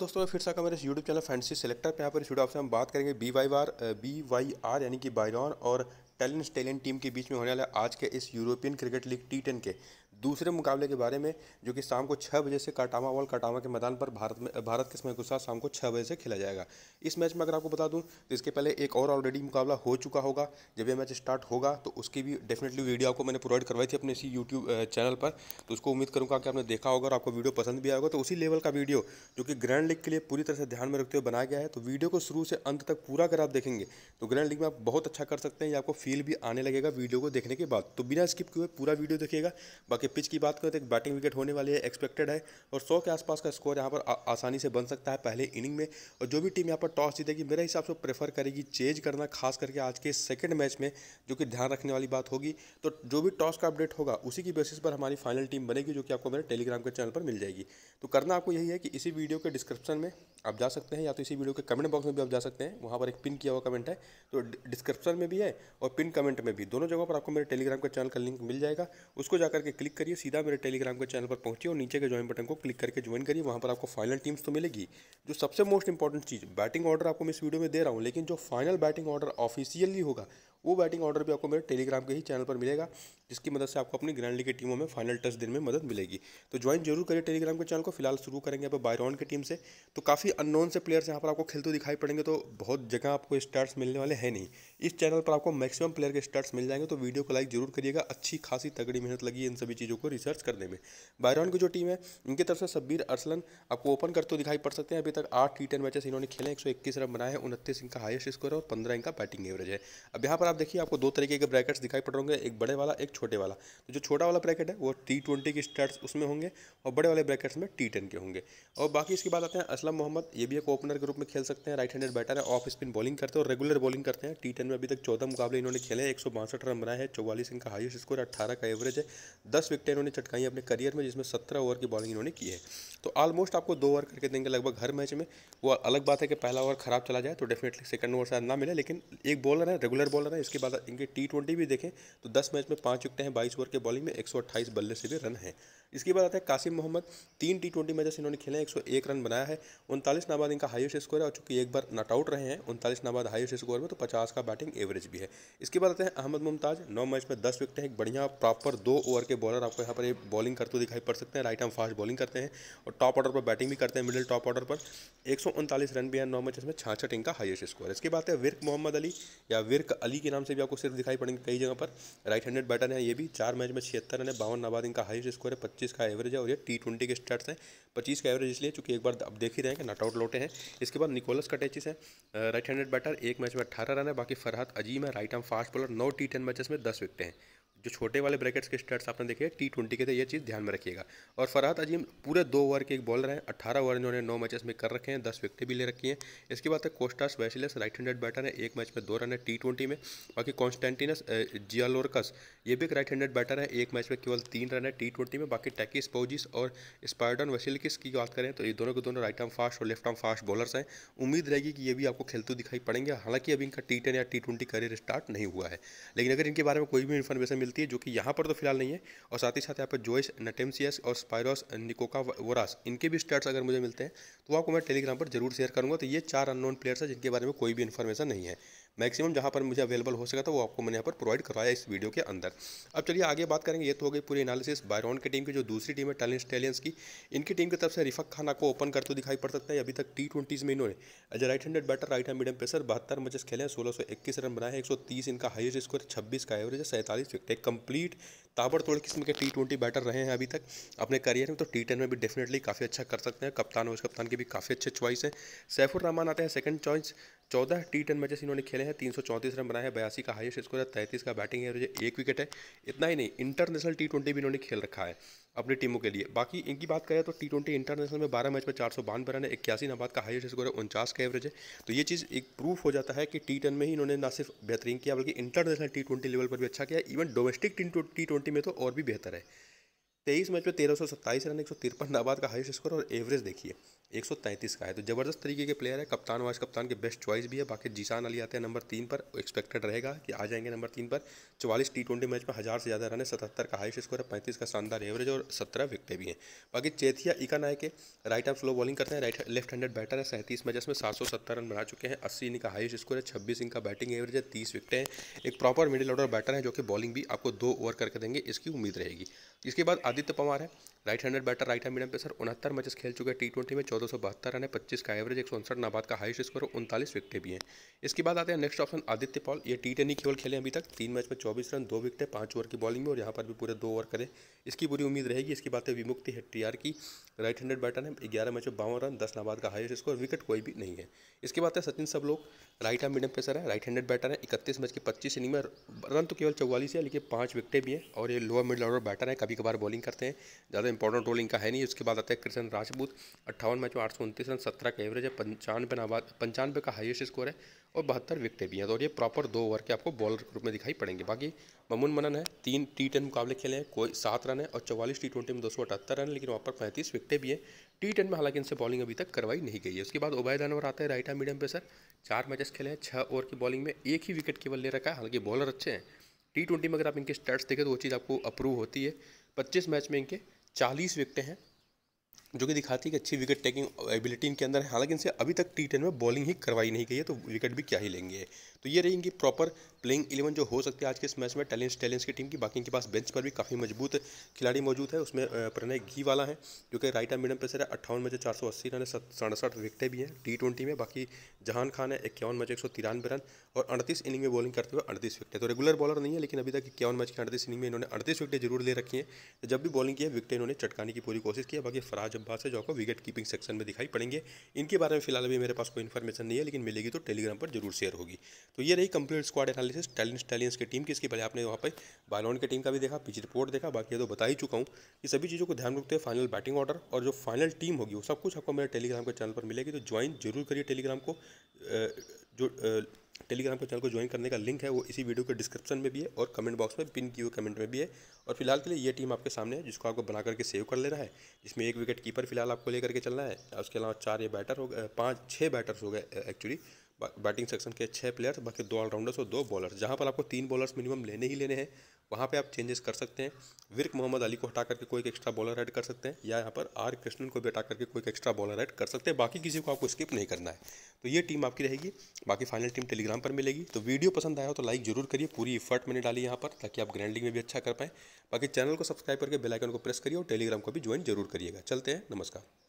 दोस्तों मैं फिर से मेरे यूट्यूब चैनल फैंसी सेलेक्टर पे यहाँ पर इस वीडियो आपसे हम बात करेंगे B Y R B Y R यानी कि बायरॉन और टैलेंट टैलेंट टीम के बीच में होने वाला आज के इस European cricket league T ten के दूसरे मुकाबले के बारे में जो कि शाम को छः बजे से काटामा वॉल काटामा के मैदान पर भारत में भारत के समय के साथ शाम को छः बजे से खेला जाएगा इस मैच में अगर आपको बता दूं तो इसके पहले एक और ऑलरेडी मुकाबला हो चुका होगा जब यह मैच स्टार्ट होगा तो उसकी भी डेफिनेटली वीडियो आपको मैंने प्रोवाइड करवाई थी अपने इसी यूट्यूब चैनल पर तो उसको उम्मीद करूँगा कि आपने देखा होगा और आपको वीडियो पसंद भी आएगा तो उसी लेवल का वीडियो जो कि ग्रैंड लीग के लिए पूरी तरह से ध्यान में रखते हुए बनाया गया है तो वीडियो को शुरू से अंत तक पूरा अगर आप देखेंगे तो ग्रैंड लीग में आप बहुत अच्छा कर सकते हैं या आपको फील भी आने लगेगा वीडियो को देखने के बाद तो बिना स्किप किए पूरा वीडियो देखिएगा बाकी पिच की बात करें तो एक बैटिंग विकेट होने वाली है एक्सपेक्टेड है और सौ के आसपास का स्कोर यहाँ पर आसानी से बन सकता है पहले इनिंग में और जो भी टीम यहाँ पर टॉस जीतेगी मेरे हिसाब से प्रेफर करेगी चेंज करना खास करके आज के सेकेंड मैच में जो कि ध्यान रखने वाली बात होगी तो जो भी टॉस का अपडेट होगा उसी की बेसिस पर हमारी फाइनल टीम बनेगी जो कि आपको मेरे टेलीग्राम के चैनल पर मिल जाएगी तो करना आपको यही है कि इसी वीडियो के डिस्क्रिप्शन में आप जा सकते हैं या तो इसी वीडियो के कमेंट बॉक्स में भी आप जा सकते हैं वहाँ पर एक पिन किया हुआ कमेंट है तो डिस्क्रिप्शन में भी है और पिन कमेंट में भी दोनों जगहों पर आपको मेरे टेलीग्राम के चैनल का लिंक मिल जाएगा उसको जाकर के क्लिक करिए सीधा मेरे टेलीग्राम के चैनल पर पहुंचिए और नीचे के ज्वाइन बटन को क्लिक करके ज्वाइन करिए वहाँ पर आपको फाइनल टीम्स तो मिलेगी जो सबसे मोस्ट इंपॉर्टेंट चीज़ बैटिंग ऑर्डर आपको मैं इस वीडियो में दे रहा हूँ लेकिन जो फाइनल बैटिंग ऑर्डर ऑफिशियली होगा वो बैटिंग ऑर्डर भी आपको मेरे टेलीग्राम के ही चैनल पर मिलेगा जिसकी मदद से आपको अपनी ग्रैंड लीग की टीमों में फाइनल टेस्ट देने में मदद मिलेगी तो ज्वाइन जरूर करिए टेलीग्राम के चैनल को फिलहाल शुरू करेंगे आप बायरॉन की टीम से तो काफ़ी अननोन से प्लेयर्स यहाँ पर आपको खेलते दिखाई पड़ेंगे तो बहुत जगह आपको स्टार्ट्स मिलने वाले हैं नहीं इस चैनल पर आपको मैक्सिमम प्लेयर के स्टार्ट मिल जाएंगे तो वीडियो को लाइक जरूर करिएगा अच्छी खासी तगड़ी मेहनत लगी इन सभी चीज़ों को रिसर्च करने में बायरॉन की जो टीम है इनकी तरफ से सब्बीर अरसलन आपको ओपन करते दिखाई पड़ सकते हैं अभी तक आठ टी टेन मैचेस इन्होंने खेले एक रन बनाए हैं उनतीस इनका हाइस्ट स्कोर है और पंद्रह इनका बैटिंग एवरेज है अब यहाँ पर आप देखिए आपको दो तरीके के ब्रैकेट्स दिखाई पड़ रहे एक बड़े वाला एक छोटे वाला तो जो छोटा वाला ब्रैकेट है वो टी ट्वेंटी के स्टार्ट उसमें होंगे और बड़े वाले ब्रैकेट्स में टी टेन के होंगे और बाकी इसकी बात आते हैं असलम मोहम्मद ये भी एक ओपनर के रूप में खेल सकते हैं राइट हैंडेड बैटर है ऑफ स्पिन बॉलिंग करते हैं और रेगुलर बॉलिंग करते हैं टी टेन में अभी तक चौदह मुकाबले इन्होंने खेले एक सौ बासठ रन बनाए हैं चौवालीस इनका हाइस्ट स्कोर अट्ठारह का एवरेज है दस विकटें इन्होंने चटकाई अपने करियर में जिसमें सत्रह ओवर की बॉलिंग इन्होंने की है तो ऑलमोस्ट आपको दो ओवर करके देंगे लगभग हर मैच में वो अलग बात है कि पहला ओवर खराब चला जाए तो डेफिनेटली सेकंड ओवर शायद ना मिले लेकिन एक बॉलर है रेगुलर बॉलर है है इसके बाद इनके टी ट्वेंटी भी देखें तो दस मैच में पाँच विकटें हैं बाईस ओवर के बॉलिंग में एक बल्ले से भी रन है इसके बाद आता है कासिम मोहम्मद तीन टी ट्वेंटी मैचेस इन्होंने खेले हैं एक, एक रन बनाया है उनतालीस नाबाद इनका हाईएस्ट स्कोर है और चूंकि एक बार नॉट आउट रहे हैं उनतालीस नाबाद हाईएस्ट स्कोर में तो पचास का बैटिंग एवरेज भी है इसके बाद आते हैं अहमद मुमताज नौ मैच में दस विकटें एक बढ़िया प्रॉपर दो ओवर के बॉलर आपको यहाँ पर ये बॉलिंग करते हुए दिखाई पड़ सकते हैं राइट हम फास्ट बॉलिंग करते हैं और टॉप ऑर्डर पर बैटिंग भी करते हैं मिडिल टॉप ऑर्डर पर एक रन भी है नौ मैच में छाछठ इनका हाईएस्ट स्कोर है इसके बाद है विर्क मोहम्मद अली या विर्क अली के नाम से भी आपको सिर्फ दिखाई पड़ेंगे कई जगह पर राइट हैंडेड बैटर है ये भी चार मैच में छिहत्तर रन है बावन नाबाद इनका हाईस्ट स्कोर है पच्चीस का एवरेज है और ये टी ट्वेंटी के स्टार्ट हैं पच्चीस का एवरेज इसलिए चूंकि एक बार अब देख ही रहे हैं कि नट आउट लौटे हैं इसके बाद निकोलस कटेचिस हैं राइट हैंडेड बैटर एक मैच में अट्ठारह रन है बाकी फरहत अजीम है राइट आर्म फास्ट बॉलर नौ टी टेन मैचेस में दस विकटे हैं जो छोटे वाले ब्रैकेट्स के स्टार्ट आपने देखे टी ट्वेंटी के थे ये चीज़ ध्यान में रखिएगा और फरहत अजीम पूरे दो ओवर के एक बॉलर हैं अट्ठारह ओवर इन्होंने नौ मैचेस में कर रखे हैं दस विकटें भी ले रखी हैं इसके बाद है Kostas Vasilis right handed batter है एक मैच में दो रन है टी ट्वेंटी में बाकी कॉन्स्टेंटिनस जियालोरकस ये भी एक राइट हैंडेड बैटर है एक मैच में केवल तीन रन है टी ट्वेंटी में बाकी टैकी स्पोजिस और स्पाइडन वैसिलकिस की बात करें तो ये दोनों के दोनों राइट आर्म फास्ट और लेफ्ट आर्म फास्ट बॉलर्स हैं उम्मीद रहेगी कि ये भी आपको खेलते दिखाई पड़ेंगे हालांकि अभी इनका टी या टी ट्वेंटी करियर स्टार्ट नहीं हुआ है लेकिन अगर इनके बारे में कोई भी इन्फॉर्मेशन मिलती है जो कि यहाँ पर तो फिलहाल नहीं है और साथ ही साथ यहाँ पर जोइस नटेमसियस और स्पायरस निकोका वोरास इनके भी स्टेट्स अगर मुझे मिलते हैं तो आपको मैं टेलीग्राम पर जरूर शेयर करूँगा तो ये चार अननोन प्लेयर्स हैं जिनके बारे में कोई भी इन्फॉर्मेशन नहीं है मैक्सिमम जहाँ पर मुझे अवेलेबल हो सका था वो आपको मैंने यहाँ पर प्रोवाइड करवाया इस वीडियो के अंदर अब चलिए आगे बात करेंगे ये तो हो गई पूरी एनालिसिस बायरॉन की टीम की जो दूसरी टीम है टैलेंट टैलियंस की इनकी टीम की तरफ से रिफक खाना को ओपन करते दिखाई पड़ सकता है अभी तक टी ट्वेंटीज़ में इन्होंने as right handed batter right hand medium pacer बहत्तर मैचेस खेले हैं सोलह सौ इक्कीस रन बनाए हैं एक सौ तीस इनका हाइस्ट स्कोर छब्बीस का एवरेज है सैंतालीस विकेट एक कंप्लीट ताबड़तोड़ किस्म के टी ट्वेंटी बैटर रहे हैं अभी तक अपने करियर में तो टी टेन में भी डेफिनेटली काफ़ी अच्छा कर सकते हैं कप्तान और कप्तान के भी काफ़ी अच्छे चॉइस है सैफुर रहमान आते हैं सेकंड चॉइस चौदह टी टेन मैचेस इन्होंने खेले हैं तीन सौ चौंतीस रन बनाए हैं बयासी का हाईएस्ट स्कोर है तैंतीस का बैटिंग है एक विकेट है इतना ही नहीं इंटरनेशनल टी ट्वेंटी भी इन्होंने खेल रखा है अपनी टीमों के लिए बाकी इनकी बात करें तो टी ट्वेंटी इंटरनेशनल में बारह मैच में चार सौ बानवे रन है इक्यासी नाबाद का हाईएस्ट स्कोर है उनचास का एवरेज है तो ये चीज़ एक प्रूफ हो जाता है कि टी टेन में ही इन्होंने ना सिर्फ बेहतरीन किया बल्कि इंटरनेशनल टी ट्वेंटी लेवल पर भी अच्छा किया इवन डोमेस्टिक टी ट्वेंटी में तो और भी बेहतर है तेईस मैच में तेरह सौ सत्ताईस रन एक सौ तिरपन नाबाद का हाईएस्ट स्कोर और एवरेज देखिए एक सौ तैंतीस का है तो ज़बरदस्त तरीके के प्लेयर है कप्तान वाइस कप्तान के बेस्ट चॉइस भी है बाकी जीशान अली आते हैं नंबर तीन पर एक्सपेक्टेड रहेगा कि आ जाएंगे नंबर तीन पर चवालीस टी ट्वेंटी मैच में हज़ार से ज़्यादा रन है सतहत्तर का हाइस्ट स्कोर है पैंतीस का शानदार एवरेज और सत्रह विकटें भी हैं बाकी Chethiya Ekanayake right arm slow bowling करते हैं राइट लेफ्ट हैंडेड बैटर है सैंतीस मैचेस में सात सौ सत्तर रन बना चुके हैं अस्सी इनका हाइस्ट स्कोर है छब्बीस इनका बैटिंग एवरेज है तीस विकटें हैं एक प्रॉपर मिडिल ऑर्डर बैटर है जो कि बॉलिंग भी आपको दो ओवर करके देंगे इसकी उम्मीद रहेगी इसके बाद आदित्य पवार है right handed batter right hand medium pacer उनहत्तर मैचेस खेल चुके हैं टी ट्वेंटी में चौदह सौ बहत्तर रन है पच्चीस का एवरेज एक सौ उनसठ नाबाद का हाईस्ट स्कोर उनतालीस विकटें भी हैं इसके बाद आते हैं नेक्स्ट ऑप्शन आदित्य पॉल ये टी टेनी केवल खेले अभी तक तीन मैच में चौबीस रन दो विकटें पाँच ओवर की बॉलिंग में और यहाँ पर भी पूरे दो ओवर करें इसकी पूरी उम्मीद रहेगी इसकी बात है विमुक्ति टी की राइट हैंडेड बैटर है ग्यारह मैच में बावन रन दस नाबाद का हाईस्ट स्कोर विकेट कोई भी नहीं है इसके बाद है सचिन सब लोग राइट हैंड मीडियम पेसर है राइट हैंडेड बैटर है इकतीस मैच की पच्चीस इनिंग में रन तो केवल चौवालीस है लेकिन पाँच विकटें भी हैं और ये लोअर मिडिल ऑर्डर बैटर है कभी कभार बॉलिंग करते हैं ज़्यादा इंपॉर्टेंट रोल इनका है नहीं उसके बाद आता है कृष्ण राजपूत अट्ठावन मैच में आठ सौ उनतीस रन सत्रह का एवरेज है पंचानवे नाबाद पंचानवे का हाइस्ट स्कोर है और बहत्तर विकटें भी हैं तो और ये प्रॉपर दो ओवर के आपको बॉलर के रूप में दिखाई पड़ेंगे बाकी ममून मनन है तीन टी टेन मुकाबले खेले हैं कोई सात रन है और चौवालीस टी ट्वेंटी में दो सौ अठहत्तर रन लेकिन वहाँ पर पैंतीस विकटें भी हैं टी टेन में हालांकि इनसे बॉलिंग अभी तक करवाई नहीं गई है उसके बाद उबैद अनवर आते हैं राइट हैंड मीडियम सर चार मैचेस खेले हैं छः ओवर की बॉलिंग में एक ही विकेट केवल ले रखा है हालांकि बॉलर अच्छे हैं टी ट्वेंटी में अगर आप इनके स्टेट्स देखें तो वो चीज़ आपको अप्रूव होती है पच्चीस मैच में इनके चालीस विकटें हैं जो कि दिखाती है कि अच्छी विकेट टेकिंग एबिलिटी इनके अंदर है हालांकि इनसे अभी तक टी टेन में बॉलिंग ही करवाई नहीं गई है तो विकेट भी क्या ही लेंगे तो ये रही इनकी प्रॉपर प्लेइंग इलेवन जो हो सकती है आज के इस मैच में टैलेंस टैलेंस की टीम की बाकी इनके पास बेंच पर भी काफ़ी मजबूत खिलाड़ी मौजूद है उसमें प्रणय घी वाला है जो कि राइट एंड मीडियम पेसर है अट्ठावन में चार सौ अस्सी रन है विकटें भी हैं टी ट्वेंटी में बाकी जहान खान है इक्यावन में एक सौ तिरानवे रन और अड़तीस इनिंग में बॉलिंग करते हुए अड़तीस विकटें तो रेगुलर बॉलर नहीं है लेकिन अभी तक इक्यावन मैच के अड़तीस इनिंग में इन्होंने अड़तीस विकटें जरूर ले रखी हैं जब भी बॉलिंग की है विकटें इन्होंने चटकाने की पूरी कोशिश की है बाकी फराज पास है जो आपको विकेट कीपिंग सेक्शन में दिखाई पड़ेंगे इनके बारे में फिलहाल अभी मेरे पास कोई इन्फॉर्मेशन नहीं है लेकिन मिलेगी तो टेलीग्राम पर जरूर शेयर होगी तो ये रही कंप्लीट स्क्वाड एनालिसिस टैलेंस टैलियंस की टीम की इसके पहले आपने वहाँ पर बायलॉन की टीम का भी देखा पिच रिपोर्ट देखा बाकी तो बता ही चुका हूँ कि सभी चीज़ों को ध्यान रखते हैं फाइनल बैटिंग ऑर्डर और जो फाइनल टीम होगी वो सब कुछ आपको मेरे टेलीग्राम के चैनल पर मिलेगी तो ज्वाइन जरूर करिए टेलीग्राम को जो टेलीग्राम के चैनल को ज्वाइन करने का लिंक है वो इसी वीडियो के डिस्क्रिप्शन में भी है और कमेंट बॉक्स में पिन की हुई कमेंट में भी है और फिलहाल के लिए ये टीम आपके सामने है जिसको आपको बना करके सेव कर लेना है जिसमें एक विकेट कीपर फिलहाल आपको लेकर के चलना है उसके अलावा चार ये बैटर हो गए पाँच छः बैटर्स हो गए एक्चुअली बैटिंग सेक्शन के छः प्लेयर्स बाकी दो ऑलराउंडर्स और दो बॉलर्स जहाँ पर आपको तीन बॉलर्स मिनिमम लेने ही लेने हैं वहाँ पे आप चेंजेस कर सकते हैं विरक मोहम्मद अली को हटा करके कोई एक एक्स्ट्रा बॉलर ऐड कर सकते हैं या यहाँ पर आर कृष्णन को भी हटा करके कोई एक एक्स्ट्रा बॉलर ऐड कर सकते हैं बाकी किसी को आपको स्किप नहीं करना है तो ये टीम आपकी रहेगी बाकी फाइनल टीम टेलीग्राम पर मिलेगी तो वीडियो पसंद आया हो तो लाइक जरूर करिए पूरी इफर्ट मैंने डाली यहाँ पर ताकि आप ग्रैंडिंग में भी अच्छा कर पाएँ बाकी चैनल को सब्सक्राइब करके बेलाइकन को प्रेस करिए और टेलीग्राम को भी ज्वाइन जरूर करिएगा चलते हैं नमस्कार